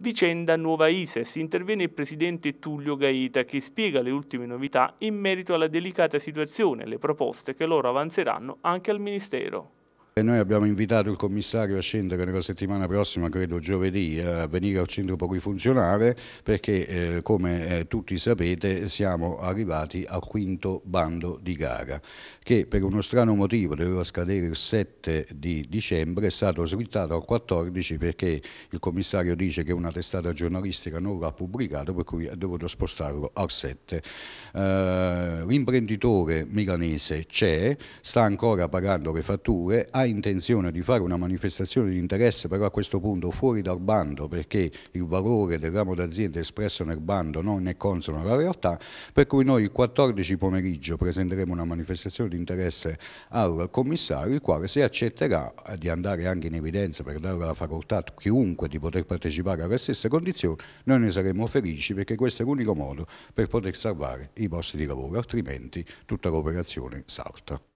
Vicenda nuova ISES. Interviene il presidente Tullio Gaeta che spiega le ultime novità in merito alla delicata situazione e le proposte che loro avanzeranno anche al Ministero. E noi abbiamo invitato il commissario a scendere nella settimana prossima, credo giovedì, a venire al centro polifunzionale perché eh, come eh, tutti sapete siamo arrivati al quinto bando di gara che per uno strano motivo doveva scadere il 7 di dicembre, è stato slittato al 14 perché il commissario dice che una testata giornalistica non l'ha pubblicato per cui è dovuto spostarlo al 7. Eh, l'imprenditore milanese c'è, sta ancora pagando le fatture, ha intenzione di fare una manifestazione di interesse però a questo punto fuori dal bando perché il valore del ramo d'azienda espresso nel bando non è consono alla realtà, per cui noi il 14 pomeriggio presenteremo una manifestazione di interesse al commissario il quale se accetterà di andare anche in evidenza per dare la facoltà a chiunque di poter partecipare alle stesse condizioni, noi ne saremmo felici perché questo è l'unico modo per poter salvare i posti di lavoro, altrimenti tutta l'operazione salta.